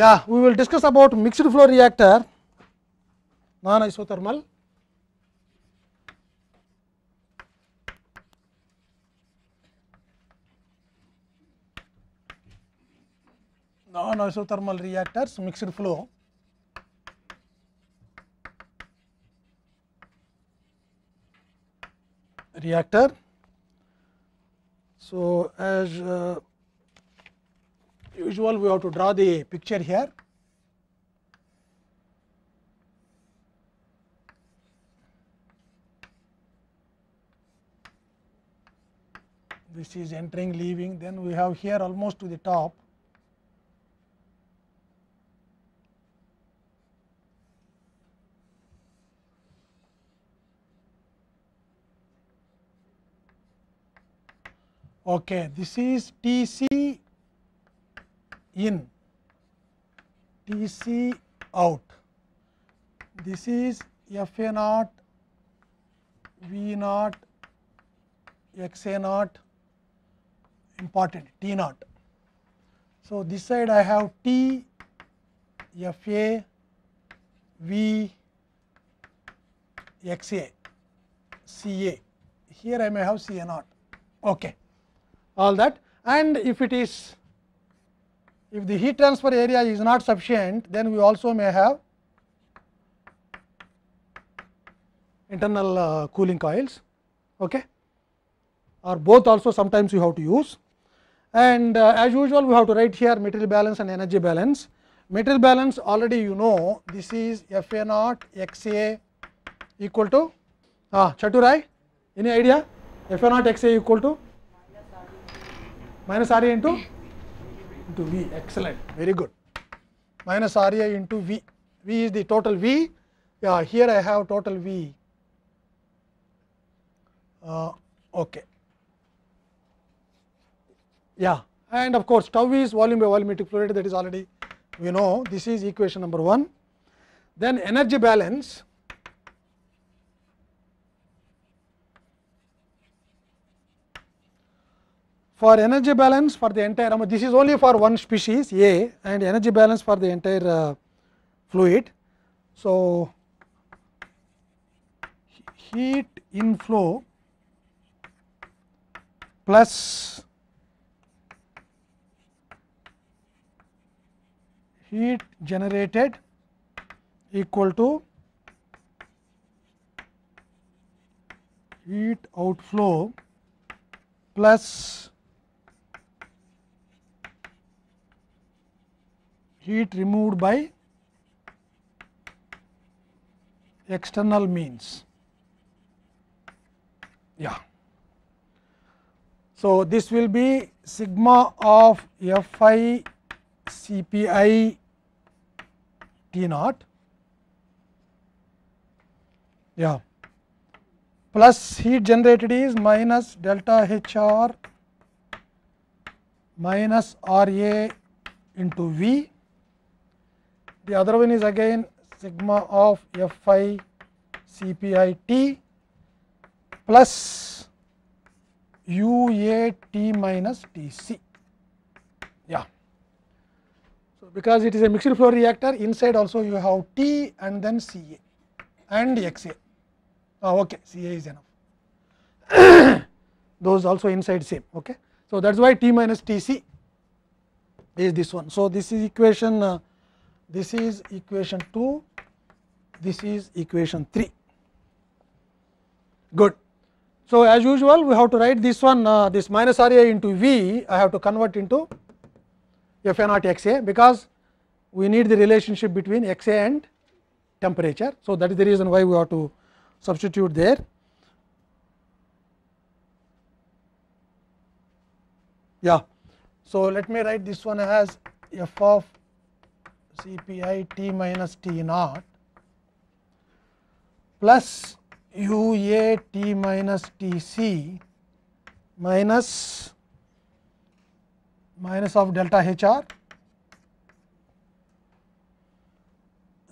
Yeah, we will discuss about mixed flow reactor, non isothermal. non isothermal reactors mixed flow reactor so as uh, usual we have to draw the picture here. This is entering leaving then we have here almost to the top okay this is T c in T c out. This is F a naught, V naught, X a naught important T naught. So, this side I have T F a V X a C a here I may have C a naught. Okay. All that and if it is if the heat transfer area is not sufficient, then we also may have internal uh, cooling coils okay or both also sometimes you have to use and uh, as usual we have to write here material balance and energy balance material balance already you know this is fa naught xa equal to ah chaturai any idea fa naught xa equal to minus R A into into V, excellent, very good, minus R A into V, V is the total V, yeah, here I have total V, uh, okay. Yeah, and of course, tau is volume by volumetric flow rate that is already we know this is equation number one Then energy balance, for energy balance for the entire this is only for one species A and energy balance for the entire uh, fluid. So, heat inflow plus heat generated equal to heat outflow plus heat removed by external means. Yeah. So, this will be sigma of F i C p i t naught yeah plus heat generated is minus delta H r minus R A into V the other one is again sigma of f i c p i t plus u a t minus t c. Yeah. So, because it is a mixed flow reactor inside also you have T and then C A and X A. Oh, okay, C A is enough. Those also inside same. Okay. So, that is why T minus T C is this one. So, this is equation uh, this is equation 2, this is equation 3. Good. So, as usual we have to write this one uh, this minus r a into v I have to convert into f a naught x a because we need the relationship between x a and temperature. So, that is the reason why we have to substitute there. Yeah. So, let me write this one as f of Cpi t minus t naught plus UA t minus TC minus minus of delta HR.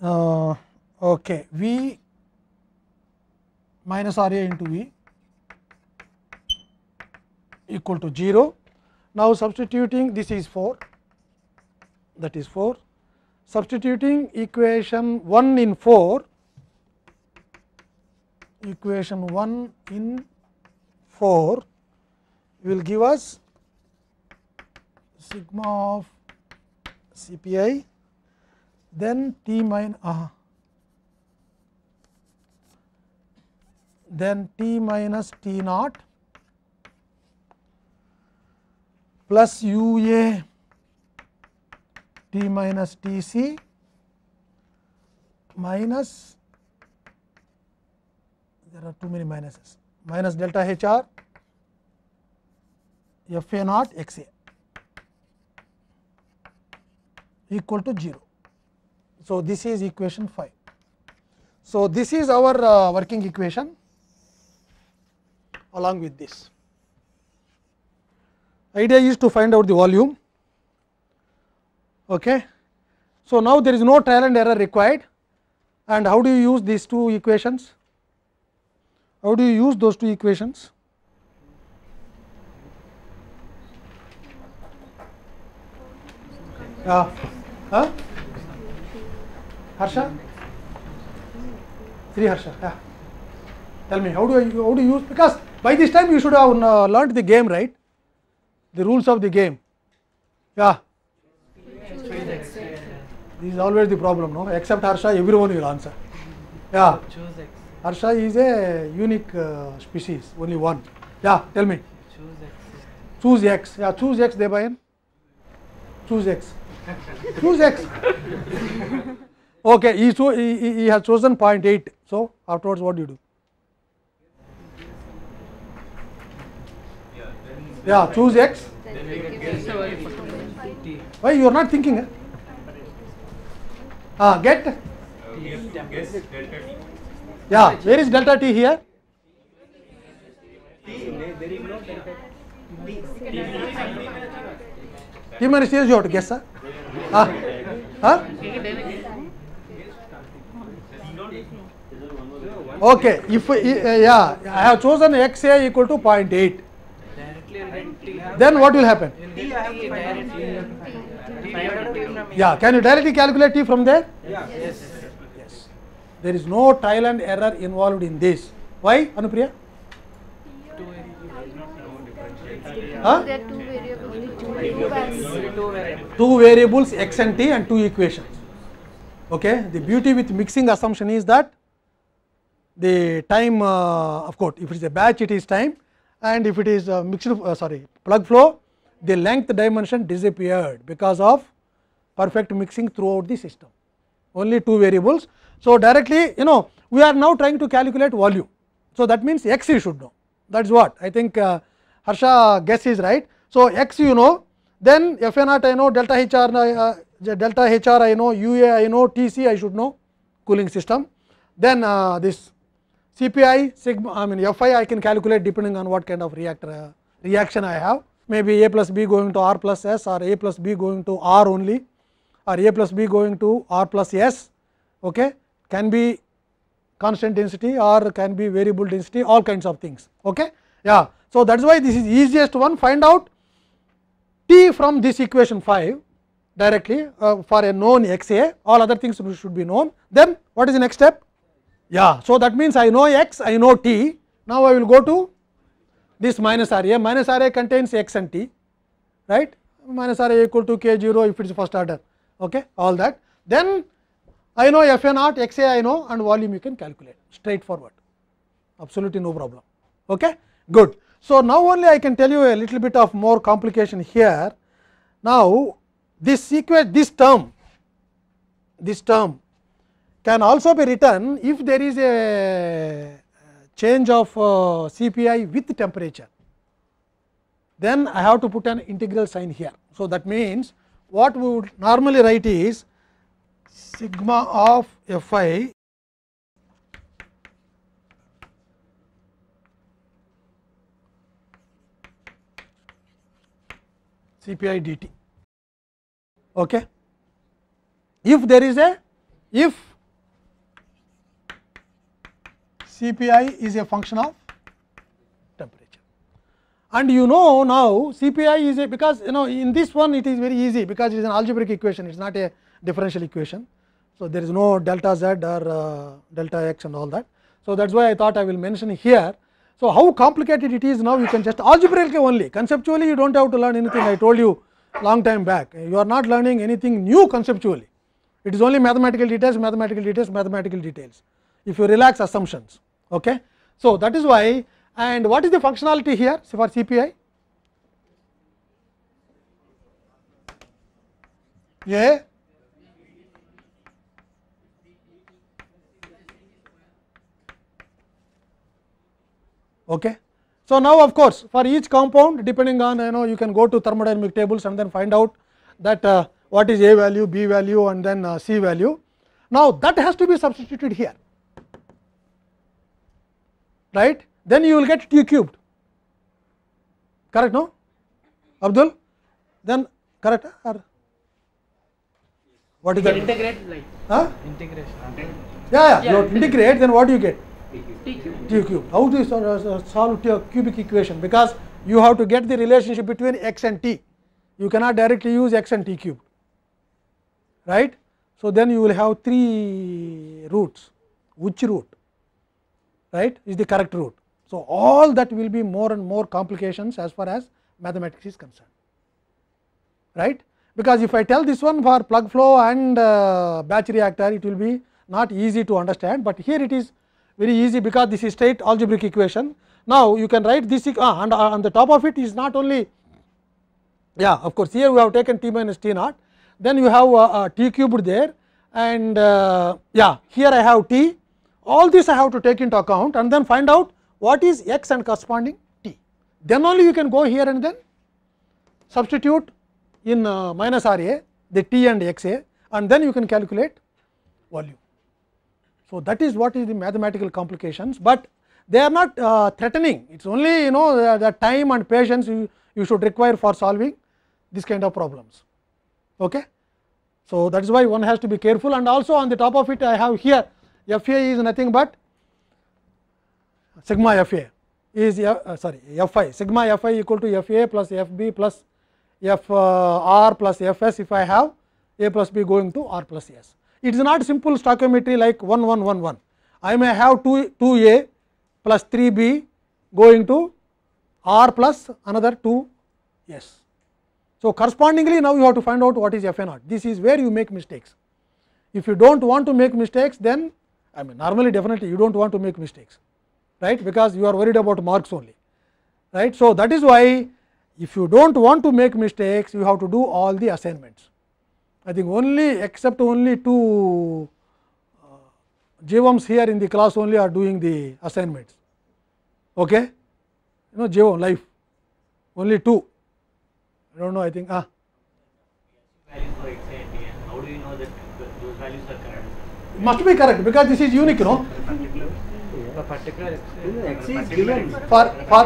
Uh, okay, V minus RA into V equal to 0. Now, substituting this is 4 that is 4 substituting equation 1 in 4 equation 1 in 4 will give us sigma of C p i then t minus uh, then t minus t naught plus u a t minus t c minus there are too many minuses minus delta h r f a naught x a equal to 0. So, this is equation 5. So, this is our uh, working equation along with this. Idea is to find out the volume. Okay. So, now there is no trial and error required and how do you use these two equations? How do you use those two equations? Uh, huh? Harsha? Sri Harsha, yeah. Tell me, how do, you how do you use? Because by this time you should have uh, learnt the game, right? The rules of the game. Yeah. This is always the problem, no? Except Harsha, everyone will answer. Yeah. Choose X. Harsha is a unique uh, species, only one. Yeah, tell me. Choose X. Choose X. Yeah, choose X, in. Choose X. choose X. okay, he, cho he, he has chosen 0.8. So, afterwards, what do you do? Yeah, choose X. Why you are not thinking? Eh? Ah, get? Uh, yes, Yeah, where is delta t here? t. minus t is you have to guess, sir. ah ah Okay, if uh, yeah, I have chosen x a equal to 0.8. Then what will happen? Yeah, can you directly calculate t from there? Yeah. Yes. Yes. There is no trial and error involved in this. Why, Anupriya? There are two variables. Two variables x and t and two equations. Okay. The beauty with mixing assumption is that the time, uh, of course, if it is a batch, it is time, and if it is uh, mixed, uh, sorry, plug flow, the length dimension disappeared because of perfect mixing throughout the system only two variables. So, directly you know we are now trying to calculate volume. So, that means x you should know that is what I think uh, Harsha guess is right. So, x you know then f n naught I know delta h r uh, uh, delta h r I know u a I know t c I should know cooling system then uh, this c p i sigma I mean f i I can calculate depending on what kind of reactor uh, reaction I have maybe a plus b going to r plus s or a plus b going to r only or a plus b going to r plus s okay, can be constant density or can be variable density all kinds of things. Okay? Yeah. So, that is why this is easiest one find out t from this equation 5 directly uh, for a known x a all other things should be known. Then what is the next step? Yeah. So, that means I know x, I know t. Now, I will go to this minus r a, minus r a contains x and t, right, minus r a equal to k 0 if it is first order, okay, all that. Then I know f a naught, x a I know and volume you can calculate straightforward, absolutely no problem, okay, good. So, now only I can tell you a little bit of more complication here. Now, this sequence, this term, this term can also be written if there is a change of CPI with temperature, then I have to put an integral sign here. So, that means, what we would normally write is sigma of f i C p i d t. Okay. If there is a if CPI is a function of temperature. And you know now CPI is a because you know in this one it is very easy because it is an algebraic equation, it is not a differential equation. So, there is no delta z or uh, delta x and all that. So, that is why I thought I will mention here. So, how complicated it is now you can just algebraically only conceptually you do not have to learn anything I told you long time back you are not learning anything new conceptually it is only mathematical details mathematical details mathematical details if you relax assumptions. Okay. So, that is why and what is the functionality here for CPI? Yeah. Okay. So, now of course, for each compound depending on you know you can go to thermodynamic tables and then find out that uh, what is A value, B value and then uh, C value. Now, that has to be substituted here right then you will get t cubed correct no abdul then correct or what is that integrate like huh? integration yeah, yeah, yeah you integrate then what do you get t cubed t cubed how do you solve your uh, uh, cubic equation because you have to get the relationship between x and t you cannot directly use x and t cubed right so then you will have three roots which root right is the correct route. So, all that will be more and more complications as far as mathematics is concerned, right. Because if I tell this one for plug flow and uh, batch reactor, it will be not easy to understand, but here it is very easy because this is straight algebraic equation. Now, you can write this ah, and on uh, the top of it is not only yeah of course, here we have taken t minus t naught, then you have uh, uh, t cubed there and uh, yeah here I have t all this I have to take into account and then find out what is x and corresponding t. Then only you can go here and then substitute in uh, minus r a the t and x a and then you can calculate volume. So, that is what is the mathematical complications, but they are not uh, threatening it is only you know the, the time and patience you, you should require for solving this kind of problems. Okay? So, that is why one has to be careful and also on the top of it I have here FA is nothing but sigma FA is uh, sorry Fi sigma Fi equal to FA plus FB plus F uh, R plus Fs if I have A plus B going to R plus S. It is not simple stoichiometry like 1 1 1 1. I may have 2 2 A plus 3 B going to R plus another 2 S. So, correspondingly now you have to find out what is F A naught. This is where you make mistakes. If you do not want to make mistakes, then I mean normally definitely you do not want to make mistakes, right because you are worried about marks only. right? So, that is why if you do not want to make mistakes, you have to do all the assignments. I think only except only two uh, here in the class only are doing the assignments. Okay? You know JWAM life, only two. I do not know, I think ah, must be correct because this is unique, no? For, for,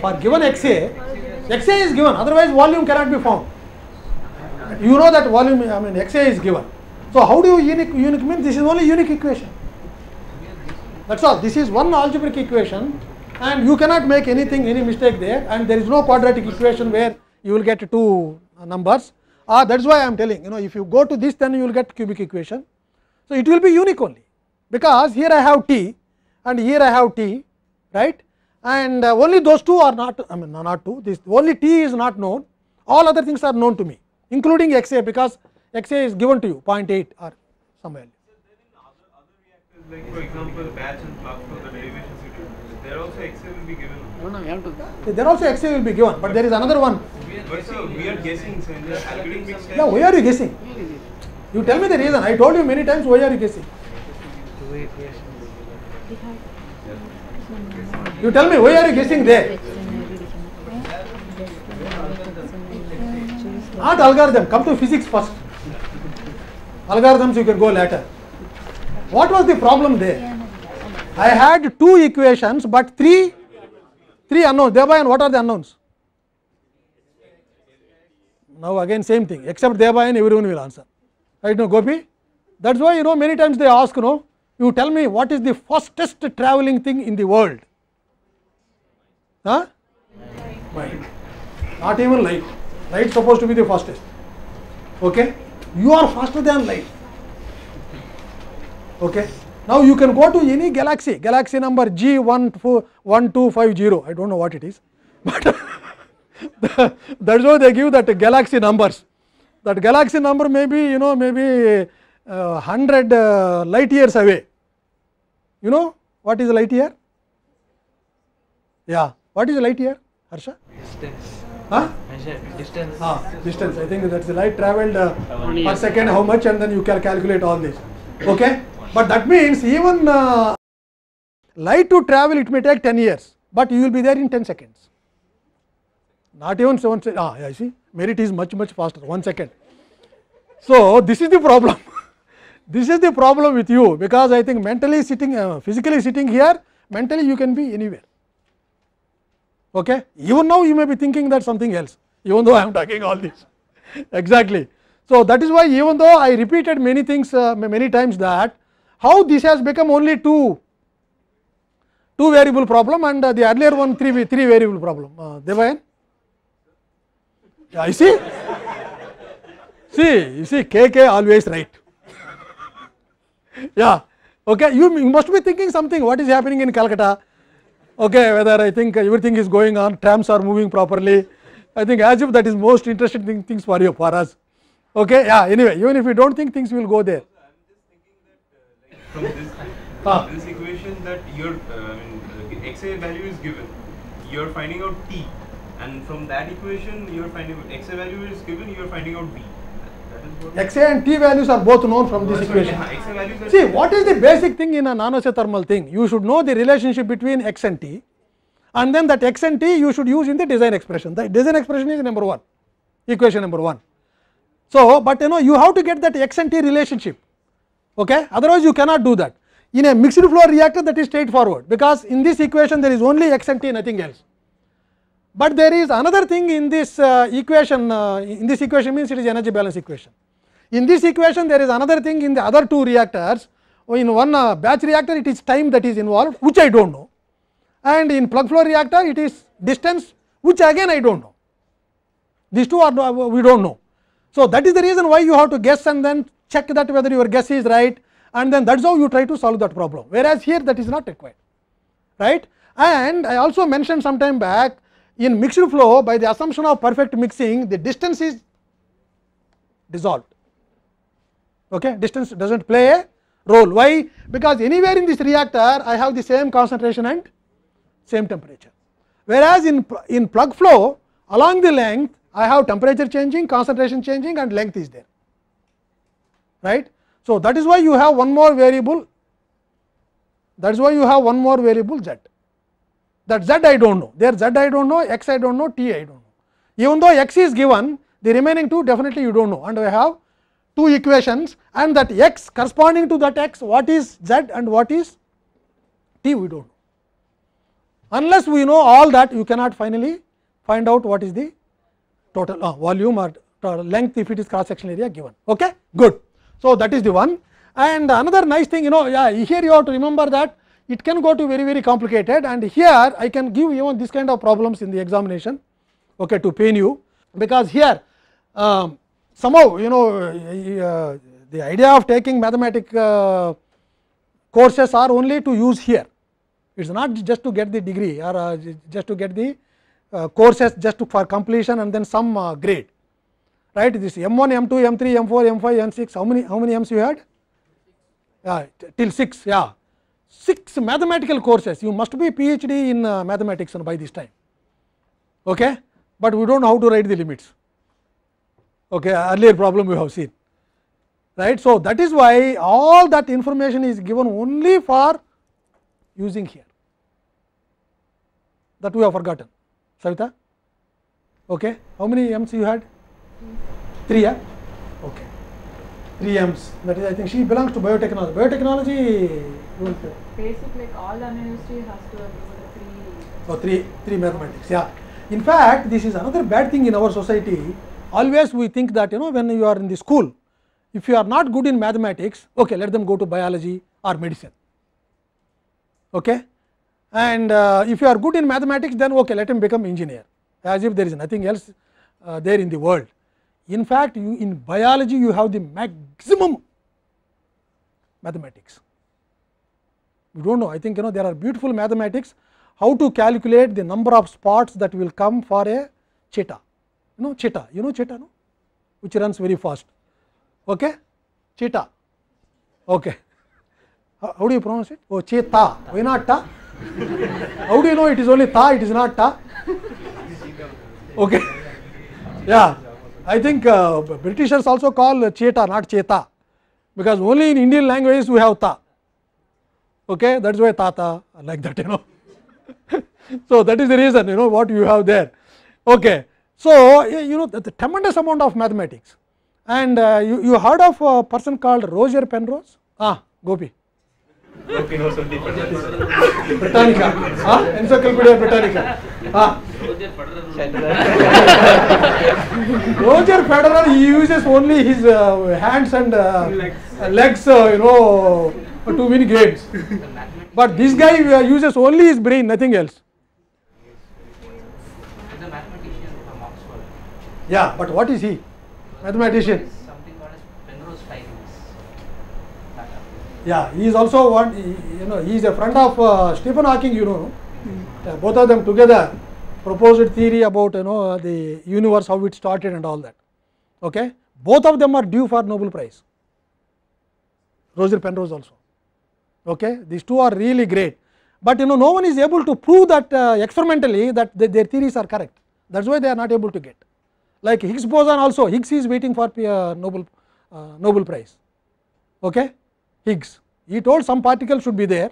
for given XA, XA is given, otherwise volume cannot be found. You know that volume, I mean XA is given. So how do you unique, unique mean? This is only unique equation. That's all. This is one algebraic equation and you cannot make anything, any mistake there and there is no quadratic equation where you will get two numbers. Ah, that is why I am telling, you know, if you go to this then you will get cubic equation. So, it will be unique only because here I have t and here I have t right and uh, only those two are not I mean not two this only t is not known all other things are known to me including x a because x a is given to you 0.8 or somewhere. Like for example, batch and plug for the derivation, you do, there also XA will be given. No, no, we have to. There also XA will be given, but there is another one. We are We are guessing. So in the where are you guessing? You tell me the reason. I told you many times why are you guessing? You tell me why are you guessing there? Not algorithm. Come to physics first. Algorithms you can go later. What was the problem there? I had two equations, but three, three unknowns. Thereby, and what are the unknowns? Now again same thing. Except thereby, and everyone will answer. right now Gopi. thats why you know many times they ask you know you tell me what is the fastest traveling thing in the world? Huh? Light. Not even light. Light supposed to be the fastest. Okay? You are faster than light. Okay? Now you can go to any galaxy, galaxy number G1250, I don't know what it is, but thats why they give that galaxy numbers. that galaxy number may be you know maybe uh, 100 uh, light years away. You know what is light year? Yeah, what is light year, Harsha? Distance. Huh? Distance. Ah, distance. I think that's the light traveled uh, per second, how much, and then you can calculate all this. Okay, but that means even light to travel it may take 10 years, but you will be there in 10 seconds. not even 7 seconds, ah, I see, merit is much much faster, 1 second. So, this is the problem, this is the problem with you, because I think mentally sitting, uh, physically sitting here, mentally you can be anywhere. Okay? Even now you may be thinking that something else, even though I am talking all this, exactly. So, that is why even though I repeated many things uh, many times that how this has become only two two variable problem and uh, the earlier one three three variable problem uh, Devayan Yeah, you see? see, you see, KK always right. yeah, okay. You, you must be thinking something. What is happening in Calcutta? Okay, whether I think everything is going on, trams are moving properly. I think as if that is most interesting thing, things for you, for us. Okay, yeah. Anyway, even if you don't think things will go there. Uh, from this, ah. this equation that your uh, I mean, uh, value is given, you are finding out t and from that equation you are finding xa value is given you are finding out b. X a and t values are both known from this oh, equation. Yeah, See, what is the basic thing in a nanothermal thing? You should know the relationship between x and t, and then that x and t you should use in the design expression. The design expression is number one, equation number one. So, but you know you have to get that x and t relationship, okay? Otherwise, you cannot do that. In a mixed flow reactor, that is straightforward because in this equation there is only x and t, nothing else but there is another thing in this uh, equation uh, in this equation means it is energy balance equation. In this equation there is another thing in the other two reactors oh, in one uh, batch reactor it is time that is involved which I do not know and in plug flow reactor it is distance which again I do not know these two are uh, we do not know. So, that is the reason why you have to guess and then check that whether your guess is right and then that is how you try to solve that problem whereas here that is not required right and I also mentioned some time back in mixed flow, by the assumption of perfect mixing, the distance is dissolved. Okay? Distance does not play a role. Why? Because anywhere in this reactor, I have the same concentration and same temperature. Whereas, in, in plug flow, along the length, I have temperature changing, concentration changing and length is there. Right? So, that is why you have one more variable, that is why you have one more variable z that z I do not know, there z I do not know, x I do not know, t I do not know. Even though x is given, the remaining two definitely you do not know and I have two equations and that x corresponding to that x what is z and what is t we do not know. Unless we know all that you cannot finally find out what is the total uh, volume or length if it is cross sectional area given. Okay? Good. So, that is the one and another nice thing you know yeah, here you have to remember that it can go to very very complicated and here I can give even this kind of problems in the examination okay, to pain you, because here uh, somehow you know uh, uh, the idea of taking mathematic uh, courses are only to use here. It is not just to get the degree or uh, just to get the uh, courses just for completion and then some grade. Right? This M 1, M 2, M 3, M 4, M 5, M 6, how many, how many M's you had? till 6, yeah six mathematical courses. You must be PhD in uh, mathematics by this time. Okay? But we do not know how to write the limits. Okay, uh, earlier problem we have seen. Right? So, that is why all that information is given only for using here. That we have forgotten. Savita? Okay. How many M's you had? Three, yeah? Okay. Three M's. That is, I think she belongs to biotechnology. Biotechnology rules. Basic, like all the university has to have three. Oh, three, three mathematics. Yeah. In fact, this is another bad thing in our society. Always we think that you know when you are in the school, if you are not good in mathematics, okay, let them go to biology or medicine. Okay, and uh, if you are good in mathematics, then okay, let him become engineer, as if there is nothing else uh, there in the world. In fact, you in biology you have the maximum mathematics. we do not know. I think you know there are beautiful mathematics how to calculate the number of spots that will come for a cheetah. You know cheetah, you know cheetah, no? which runs very fast. Okay? Cheetah. Okay. How, how do you pronounce it? Oh, cheetah. Why not ta? how do you know it is only ta, it is not ta? Okay. yeah. I think uh, Britishers also call cheetah, not cheta, because only in Indian languages we have ta. okay that is why tata like that you know so that is the reason you know what you have there okay so you know the tremendous amount of mathematics and uh, you you heard of a person called roger penrose ah gopi britannica ah encyclopedia britannica ah Roger Federer he uses only his uh, hands and uh, legs, legs uh, you know for to win games. but this guy uh, uses only his brain, nothing else. Yeah, but what is he? Mathematician. Yeah, he is also one, you know, he is a friend of uh, Stephen Hawking, you know. Hmm. Uh, both of them together proposed theory about, you know, the universe, how it started and all that. Okay? Both of them are due for Nobel Prize. Roger Penrose also okay. These two are really great, but you know no one is able to prove that uh, experimentally that they, their theories are correct. That is why they are not able to get. Like Higgs boson also, Higgs is waiting for uh, Nobel uh, Nobel Prize. Okay, Higgs. He told some particle should be there.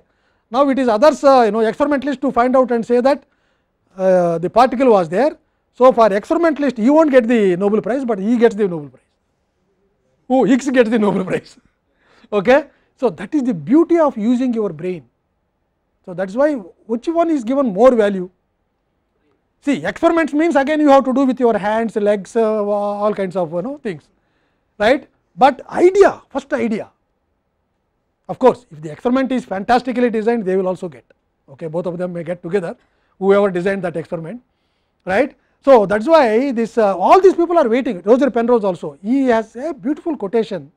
Now it is others uh, you know experimentalists to find out and say that uh, the particle was there. So for experimentalist, he won't get the Nobel Prize, but he gets the Nobel Prize. Who oh, Higgs gets the Nobel Prize. okay so, that is the beauty of using your brain. So, that is why which one is given more value? See experiments means again you have to do with your hands, legs, uh, all kinds of you know things, right. But idea, first idea. Of course, if the experiment is fantastically designed, they will also get. Okay, both of them may get together, whoever designed that experiment, right. So, that is why this uh, all these people are waiting, Roger Penrose also, he has a beautiful quotation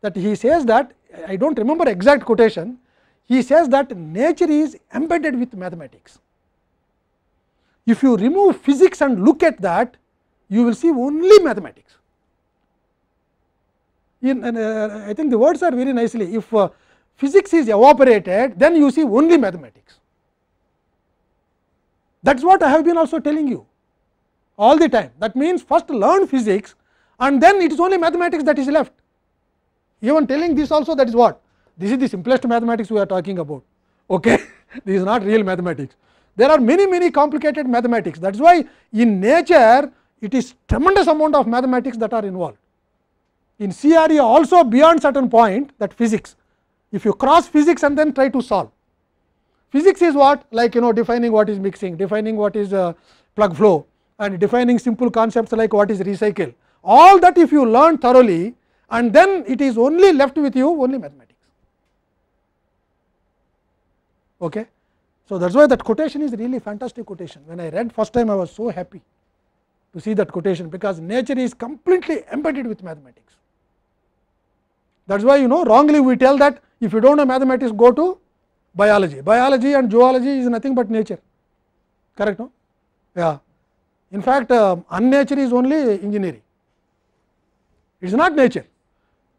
that he says that I do not remember exact quotation, he says that nature is embedded with mathematics. If you remove physics and look at that, you will see only mathematics. In, uh, I think the words are very nicely, if uh, physics is evaporated, then you see only mathematics. That is what I have been also telling you all the time. That means, first learn physics and then it is only mathematics that is left. Even telling this also that is what? This is the simplest mathematics we are talking about. Okay? this is not real mathematics. There are many, many complicated mathematics. That is why in nature it is tremendous amount of mathematics that are involved. In CRE also beyond certain point that physics, if you cross physics and then try to solve. Physics is what like you know defining what is mixing, defining what is uh, plug flow and defining simple concepts like what is recycle. All that if you learn thoroughly, and then it is only left with you only mathematics. Okay? So, that is why that quotation is really fantastic quotation. When I read first time I was so happy to see that quotation because nature is completely embedded with mathematics. That is why you know wrongly we tell that if you do not know mathematics go to biology. Biology and zoology is nothing but nature, correct no? Yeah. In fact, uh, unnature is only engineering, it is not nature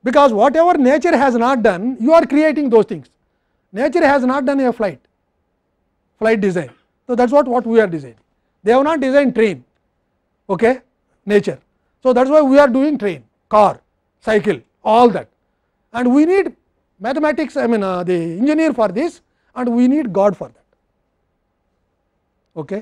because whatever nature has not done you are creating those things nature has not done a flight flight design so that's what what we are designing they have not designed train okay nature so that's why we are doing train car cycle all that and we need mathematics i mean uh, the engineer for this and we need god for that okay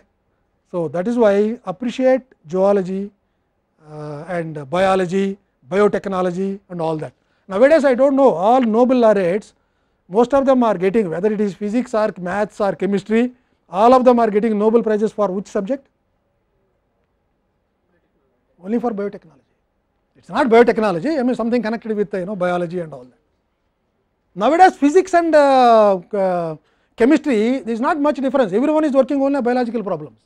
so that is why appreciate zoology uh, and biology biotechnology and all that. Nowadays, I do not know all Nobel laureates, most of them are getting whether it is physics or maths or chemistry, all of them are getting Nobel prizes for which subject? Only for biotechnology. It is not biotechnology, I mean something connected with you know biology and all that. Nowadays, physics and uh, uh, chemistry, there is not much difference, everyone is working only on biological problems.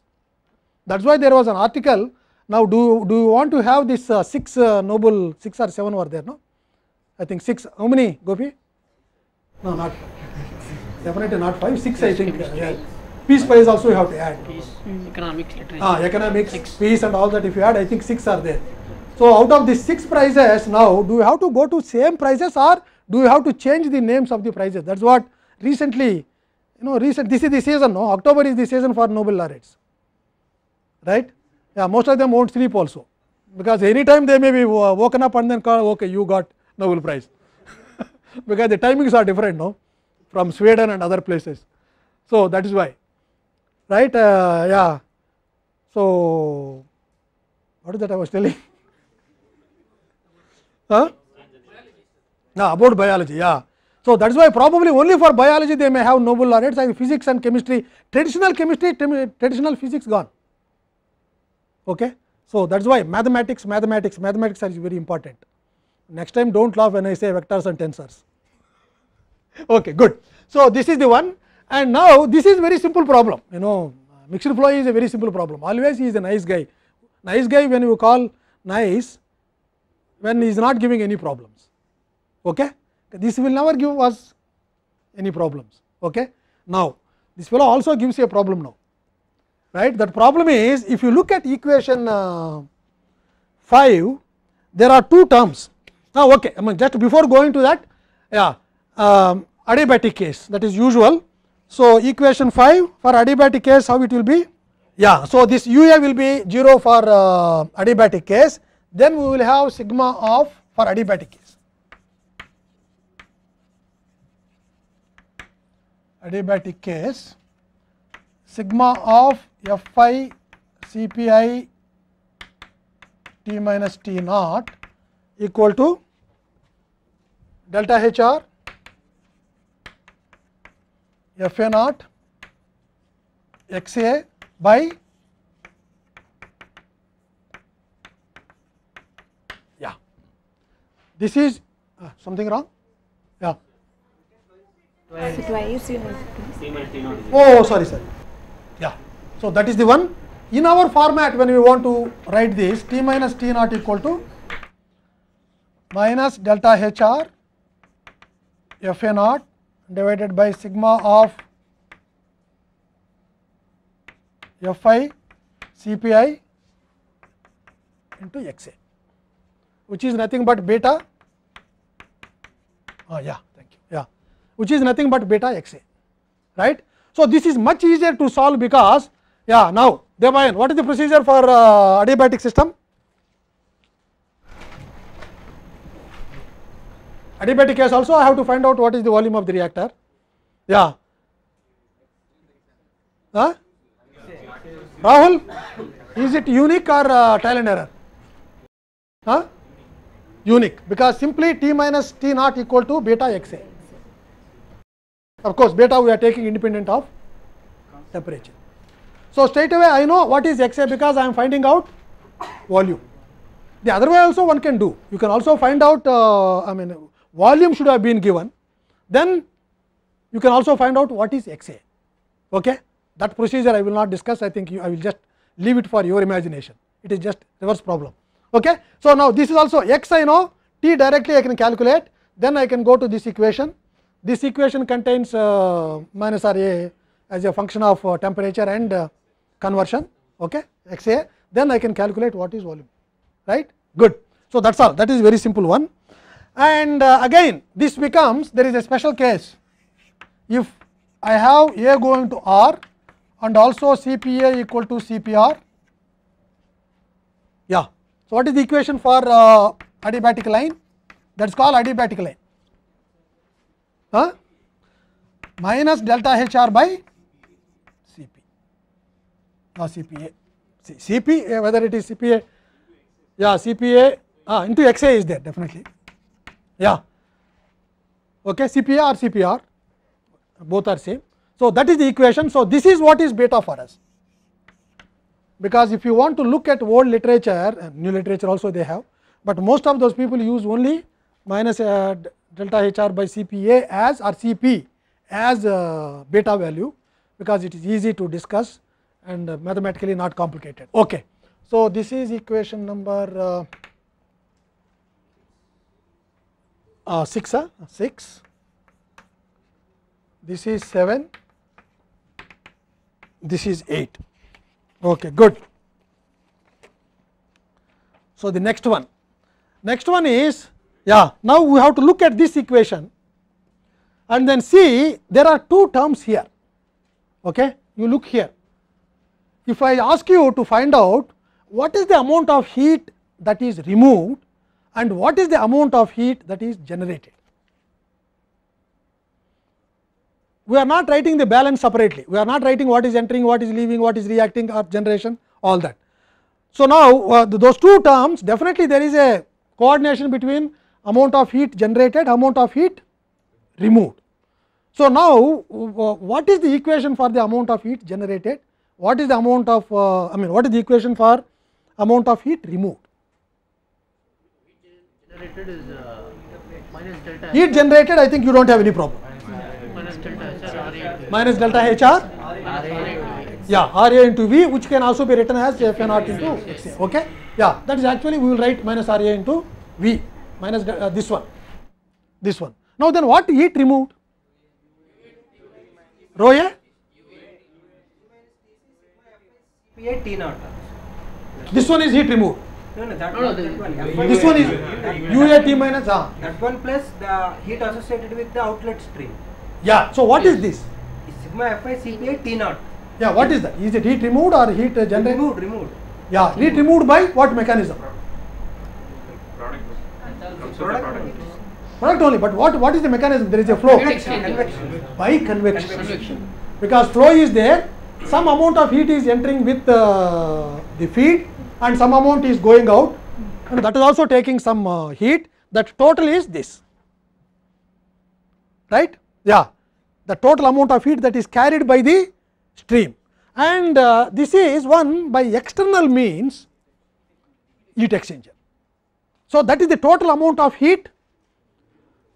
That is why there was an article Now, do, do you want to have this uh, 6 uh, noble 6 or 7 were there no? I think 6 how many Gopi? No not definitely not 5 6 I think yeah. peace prize also you have to add. Peace, economics, literature. Ah, economics, six. peace and all that if you add I think 6 are there. So, out of these 6 prizes now do you have to go to same prizes or do you have to change the names of the prizes that is what recently you know recent this is the season no October is the season for Nobel laureates right. Yeah, most of them won't sleep also, because any time they may be woken up and then call, okay, you got Nobel Prize, because the timings are different, no, from Sweden and other places. So that is why, right? Uh, yeah. So what is that I was telling? huh? Yeah, about biology, yeah. So that is why probably only for biology they may have Nobel laureates and physics and chemistry, traditional chemistry, traditional physics gone. Okay. So, that is why mathematics, mathematics, mathematics is very important. Next time do not laugh when I say vectors and tensors. Okay, good. So, this is the one and now this is very simple problem you know mixed flow is a very simple problem always he is a nice guy. Nice guy when you call nice when he is not giving any problems. Okay? This will never give us any problems. Okay? Now, this fellow also gives you a problem now right. That problem is if you look at equation uh, 5, there are two terms. Now, okay, I mean just before going to that, yeah, um, adiabatic case that is usual. So, equation 5 for adiabatic case how it will be? Yeah, so this u a will be 0 for uh, adiabatic case, then we will have sigma of for adiabatic case. adiabatic case sigma of f i c p i t minus t naught equal to delta h r f a naught x a by yeah. This is uh, something wrong? Yeah. Twice. Twice you have. Oh, sorry, sir Yeah. So, that is the one. In our format, when we want to write this, t minus t naught equal to minus delta h r f a naught divided by sigma of f i c p i into x a, which is nothing but beta. Uh, yeah, thank you. Yeah, which is nothing but beta x a, right? So, this is much easier to solve because Yeah, now Demayan, what is the procedure for uh, adiabatic system? Adiabatic case also I have to find out what is the volume of the reactor. Yeah. Huh? Rahul, is it unique or uh, trial and error? Huh? Unique because simply T minus T naught equal to beta XA. Of course, beta we are taking independent of temperature. So, straight away I know what is x a because I am finding out volume. The other way also one can do, you can also find out uh, I mean volume should have been given, then you can also find out what is x a. Okay? That procedure I will not discuss, I think you, I will just leave it for your imagination, it is just reverse problem. Okay? So, now this is also x I know, t directly I can calculate, then I can go to this equation. This equation contains uh, minus r a as a function of uh, temperature and uh, conversion okay XA then I can calculate what is volume right good. So, that is all that is very simple one and uh, again this becomes there is a special case if I have A going to R and also CPA equal to CPR yeah. So, what is the equation for uh, adiabatic line that is called adiabatic line huh? minus delta H R by or CPA. See, CPA whether it is CPA, yeah, CPA ah, into XA is there definitely, yeah. Okay, CPA or CPR, both are same. So that is the equation. So this is what is beta for us. Because if you want to look at old literature, new literature also they have, but most of those people use only minus uh, delta HR by CPA as or CP as uh, beta value because it is easy to discuss and uh, mathematically not complicated. Okay. So, this is equation number uh, uh 6, uh, 6, this is 7, this is 8. Okay, good. So, the next one, next one is yeah, now we have to look at this equation and then see there are two terms here. Okay, you look here if I ask you to find out what is the amount of heat that is removed and what is the amount of heat that is generated. We are not writing the balance separately, we are not writing what is entering, what is leaving, what is reacting or generation all that. So, now uh, those two terms definitely there is a coordination between amount of heat generated, amount of heat removed. So, now uh, what is the equation for the amount of heat generated? what is the amount of uh, I mean what is the equation for amount of heat removed. Heat generated is uh, minus delta. Heat generated I think you do not have any problem. Minus delta HR. Yeah, RA into V which can also be written as FN into XA. Okay. Yeah, that is actually we will write minus RA into V minus uh, this one, this one. Now then what heat removed? Rho A pi T naught. This one is heat removed. No, no, that, no, one, one. this one is UA T minus. Ah. That one plus the heat associated with the outlet stream. Yeah. So what is this? Sigma Fi Cpa T naught. Yeah. What is that? Is it heat removed or heat uh, generated? Removed. Removed. Yeah. Heat removed by what mechanism? Product. Product. only. But what what is the mechanism? There is a flow. Convection. By convection. convection. Because flow is there some amount of heat is entering with uh, the feed and some amount is going out and that is also taking some uh, heat that total is this right yeah the total amount of heat that is carried by the stream and uh, this is one by external means heat exchanger so that is the total amount of heat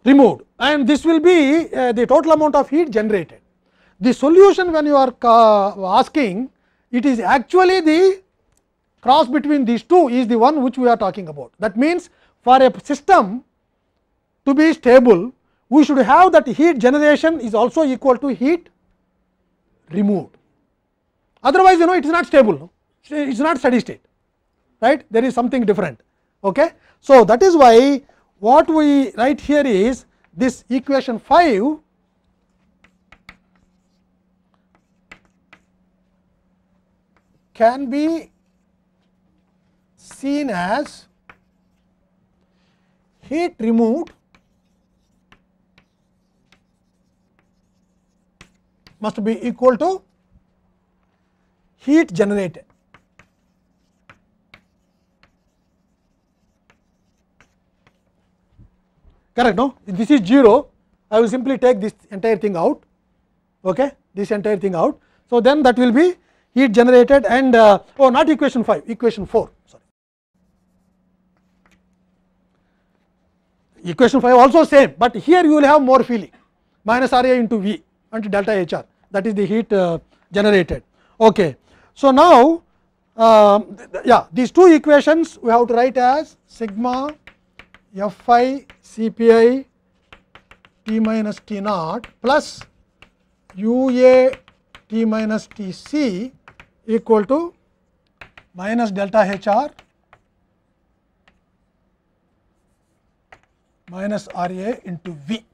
removed and this will be uh, the total amount of heat generated the solution when you are asking it is actually the cross between these two is the one which we are talking about. That means, for a system to be stable we should have that heat generation is also equal to heat removed. Otherwise, you know it is not stable, it is not steady state right there is something different. Okay? So, that is why what we write here is this equation 5 can be seen as heat removed must be equal to heat generated. Correct, no? If this is 0, I will simply take this entire thing out, okay? this entire thing out. So, then that will be heat generated and uh, oh not equation 5 equation 4 sorry equation 5 also same but here you will have more feeling minus r a into v into delta h r that is the heat uh, generated okay so now uh, yeah these two equations we have to write as sigma f i c p i t minus t naught plus u a t minus t c equal to minus delta H r minus R A into V.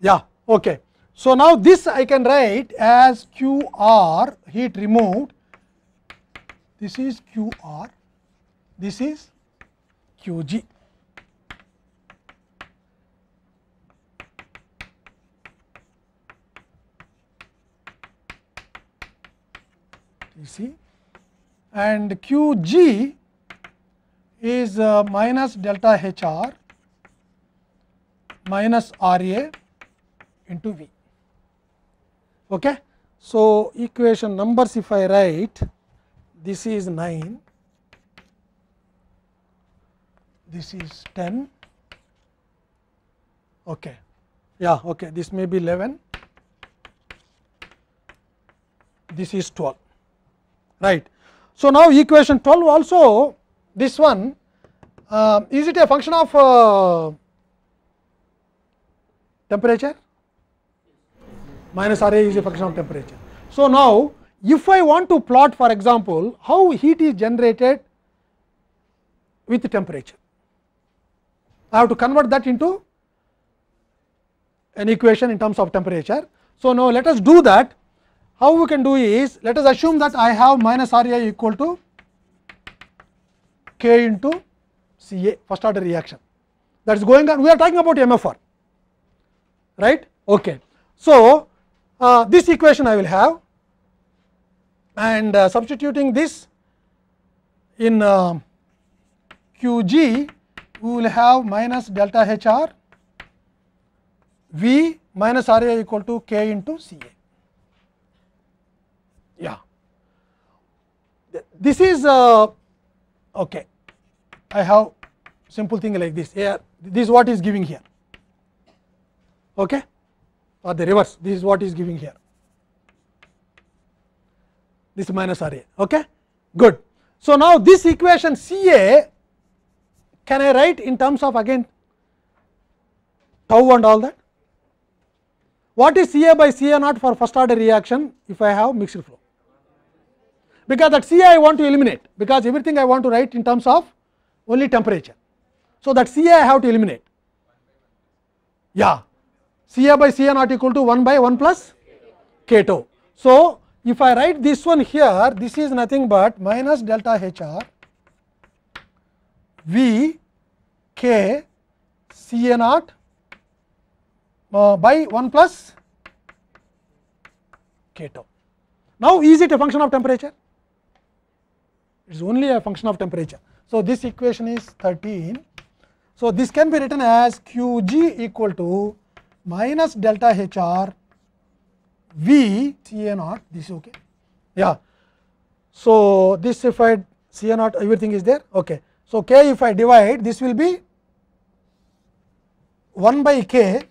Yeah, okay. So, now this I can write as Q R heat removed, this is Q R, this is Q G. you see and Qg is uh, minus delta HR minus RA into V. Okay. So, equation numbers if I write this is 9, this is 10, okay. yeah, okay. this may be 11, this is 12 right. So, now equation 12 also this one uh, is it a function of uh, temperature minus R a is a function of temperature. So, now if I want to plot for example, how heat is generated with temperature. I have to convert that into an equation in terms of temperature. So, now let us do that how we can do is, let us assume that I have minus R A equal to K into C A first order reaction that is going on. We are talking about MFR, right? Okay. So, uh, this equation I will have and uh, substituting this in uh, Qg, we will have minus delta H r v minus R A equal to K into C A. This is uh, okay. I have simple thing like this here. This is what is giving here. Okay, or the reverse. This is what is giving here. This minus R A. Okay, good. So now this equation C A can I write in terms of again tau and all that? What is C A by C A naught for first order reaction if I have mixed flow? because that C I want to eliminate because everything I want to write in terms of only temperature. So, that c i I have to eliminate. Yeah, c i by C A naught equal to 1 by 1 plus K tau. So, if I write this one here, this is nothing but minus delta H R V K C A naught uh, by 1 plus K tau. Now, is it a function of temperature? it is only a function of temperature. So, this equation is 13. So, this can be written as Qg equal to minus delta HR V naught, this is okay. Yeah. So, this if I naught everything is there, okay. So, K if I divide this will be 1 by K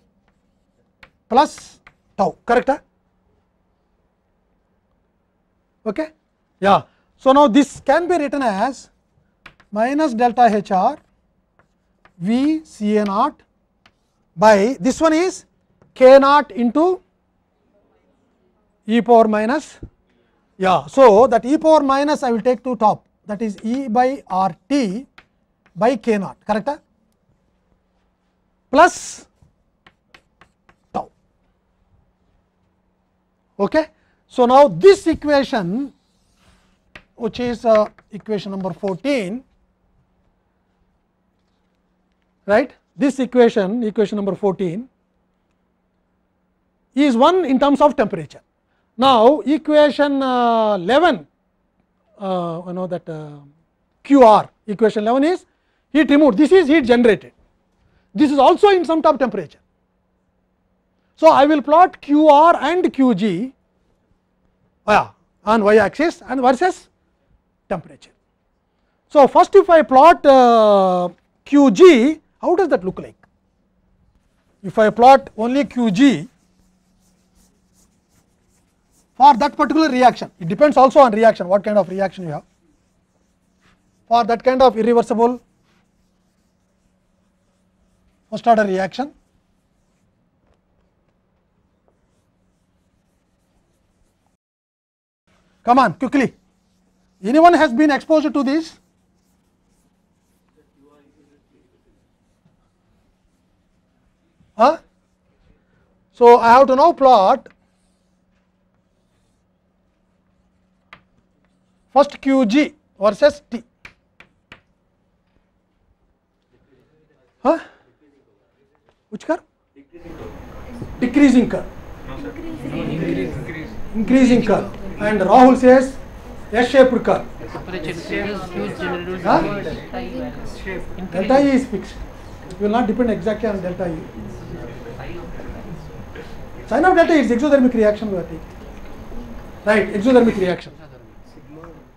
plus tau, correct? Okay. Yeah. So, now this can be written as minus delta H r V C A naught by this one is K naught into e power minus yeah. So, that e power minus I will take to top that is e by r t by K naught correct plus tau. Okay. So, now this equation which is uh, equation number 14 right this equation equation number 14 is one in terms of temperature now equation uh, 11 uh, you know that uh, qr equation 11 is heat removed this is heat generated this is also in some top temperature so i will plot qr and qg oh yeah, on y axis and versus temperature. So, first if I plot uh, Qg, how does that look like? If I plot only Qg for that particular reaction, it depends also on reaction, what kind of reaction you have. For that kind of irreversible first order reaction, come on quickly. Anyone has been exposed to this? Huh? So I have to now plot first QG versus T. Huh? Which curve? Decreasing curve. Increasing curve. And Rahul says S shape recurve. Huh? Delta E is fixed. It will not depend exactly on delta E. Sine of delta E is exothermic reaction we are taking. Right, exothermic reaction.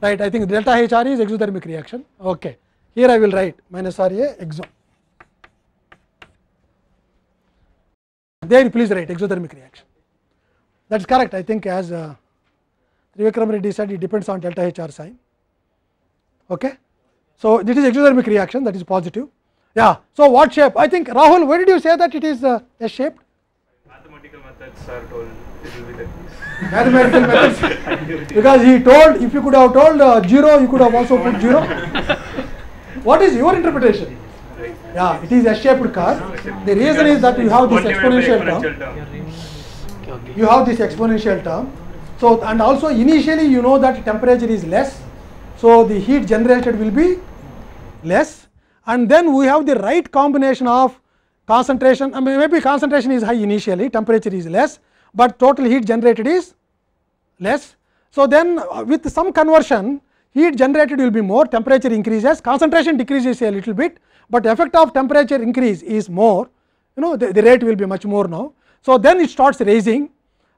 Right, I think delta HR is exothermic reaction. Okay. Here I will write minus RA exo. There please write exothermic reaction. That is correct. I think as uh, Vivekram Reddy said it depends on delta HR sign. Okay? So, this is exothermic reaction that is positive. Yeah. So, what shape? I think Rahul, where did you say that it is uh, S shaped? Mathematical methods are told it will be like this. Mathematical methods. because he told, if you could have told uh, 0, you could have also put 0. what is your interpretation? Yeah, it is S shaped curve. The reason is that you have this exponential term. You have this exponential term. So, and also initially you know that temperature is less. So, the heat generated will be less and then we have the right combination of concentration I mean maybe concentration is high initially temperature is less, but total heat generated is less. So, then with some conversion heat generated will be more temperature increases concentration decreases a little bit, but effect of temperature increase is more you know the, the rate will be much more now. So, then it starts raising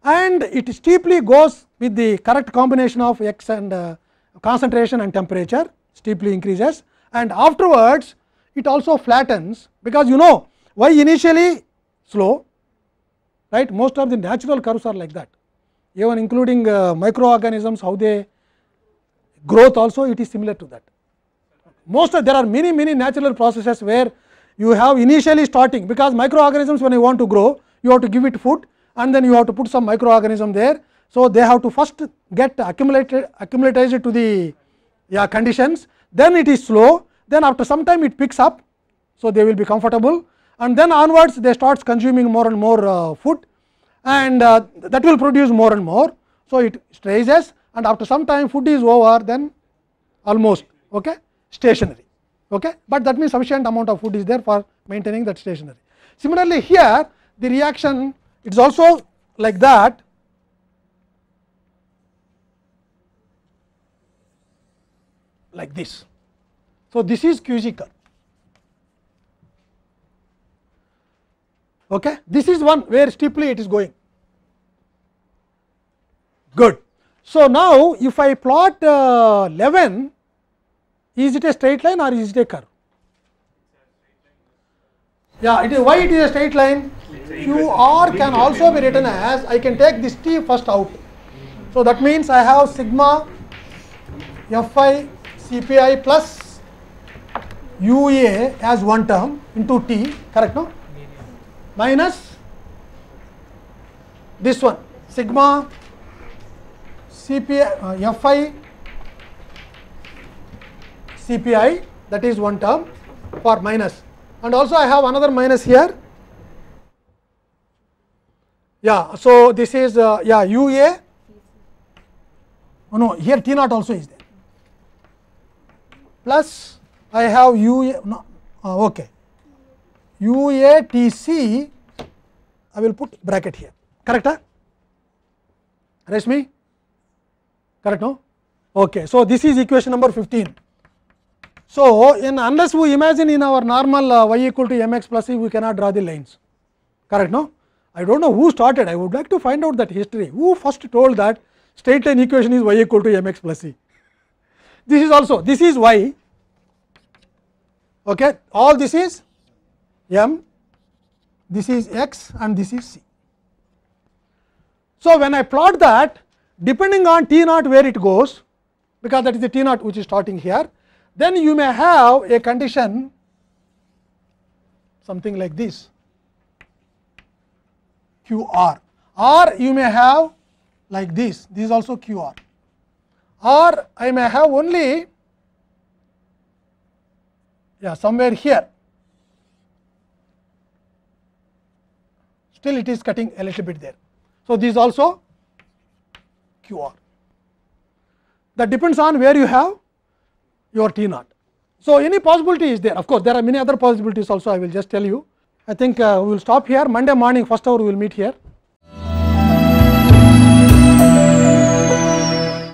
and it steeply goes with the correct combination of x and uh, concentration and temperature steeply increases and afterwards it also flattens because you know why initially slow right most of the natural curves are like that even including uh, microorganisms how they growth also it is similar to that most of there are many many natural processes where you have initially starting because microorganisms when you want to grow you have to give it food and then you have to put some microorganism there. So, they have to first get accumulated accumulated to the yeah, conditions, then it is slow, then after some time it picks up. So, they will be comfortable and then onwards they starts consuming more and more uh, food and uh, that will produce more and more. So, it raises and after some time food is over then almost okay, stationary. Okay? But that means sufficient amount of food is there for maintaining that stationary. Similarly, here the reaction It is also like that like this. So, this is QG curve. Okay. This is one where steeply it is going. Good. So, now if I plot uh, 11, is it a straight line or is it a curve? Yeah, it is why it is a straight line? QR can also be written as I can take this T first out. So that means I have sigma Fi Cpi plus UA as one term into T, correct no? Minus this one sigma Cpi uh, Fi Cpi that is one term for minus and also I have another minus here yeah, so this is uh, yeah U A. Oh no, here T naught also is there. Plus I have U A. No, uh, okay. U A T C. I will put bracket here. Correct? Huh? me. Correct? No. Okay. So this is equation number 15. So, in unless we imagine in our normal uh, y equal to mx plus c, we cannot draw the lines, correct no? I do not know who started, I would like to find out that history. Who first told that straight line equation is y equal to m x plus c? This is also, this is y, okay. all this is m, this is x and this is c. So, when I plot that depending on t naught where it goes, because that is the t naught which is starting here, then you may have a condition something like this q r or you may have like this, this is also q r or I may have only yeah, somewhere here. Still it is cutting a little bit there. So, this also q r that depends on where you have your t naught. So, any possibility is there of course, there are many other possibilities also I will just tell you. I think uh, we will stop here Monday morning first hour we will meet here.